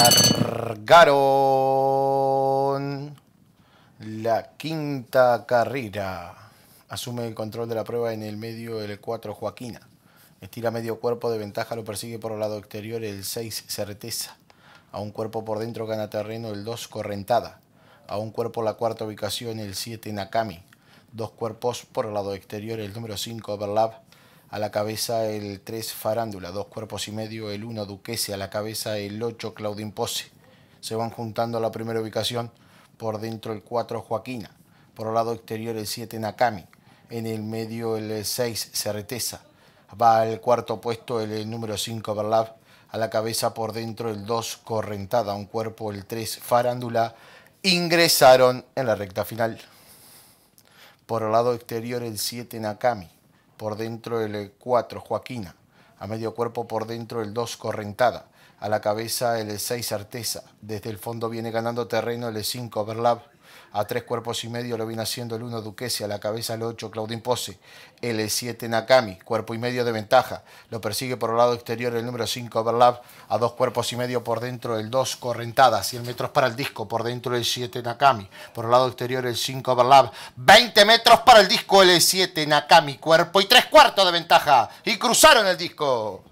Largaron la quinta carrera. Asume el control de la prueba en el medio el 4 Joaquina. Estira medio cuerpo de ventaja, lo persigue por el lado exterior el 6 Certeza. A un cuerpo por dentro gana terreno el 2 Correntada. A un cuerpo la cuarta ubicación el 7 Nakami. Dos cuerpos por el lado exterior el número 5 Overlap a la cabeza el 3 Farándula, dos cuerpos y medio el 1 Duquese, a la cabeza el 8 Claudín Pose. Se van juntando a la primera ubicación, por dentro el 4 Joaquina, por el lado exterior el 7 Nakami, en el medio el 6 Certeza, va al cuarto puesto el, número 5 Berlab, a la cabeza por dentro el 2 Correntada, un cuerpo el 3 Farándula, ingresaron en la recta final. Por el lado exterior el 7 Nakami, por dentro el 4, e Joaquina. A medio cuerpo por dentro el 2, Correntada. A la cabeza el 6 e Arteza. Desde el fondo viene ganando terreno el 5 e Overlap. A tres cuerpos y medio lo viene haciendo el 1 Duquese, a la cabeza el 8 Claudín Pose, el 7 e Nakami, cuerpo y medio de ventaja. Lo persigue por el lado exterior el número 5 Overlap, a dos cuerpos y medio por dentro el 2 Correntada. 100 metros para el disco, por dentro el 7 Nakami, por el lado exterior el 5 Overlap, 20 metros para el disco el 7 Nakami, cuerpo y tres cuartos de ventaja. Y cruzaron el disco.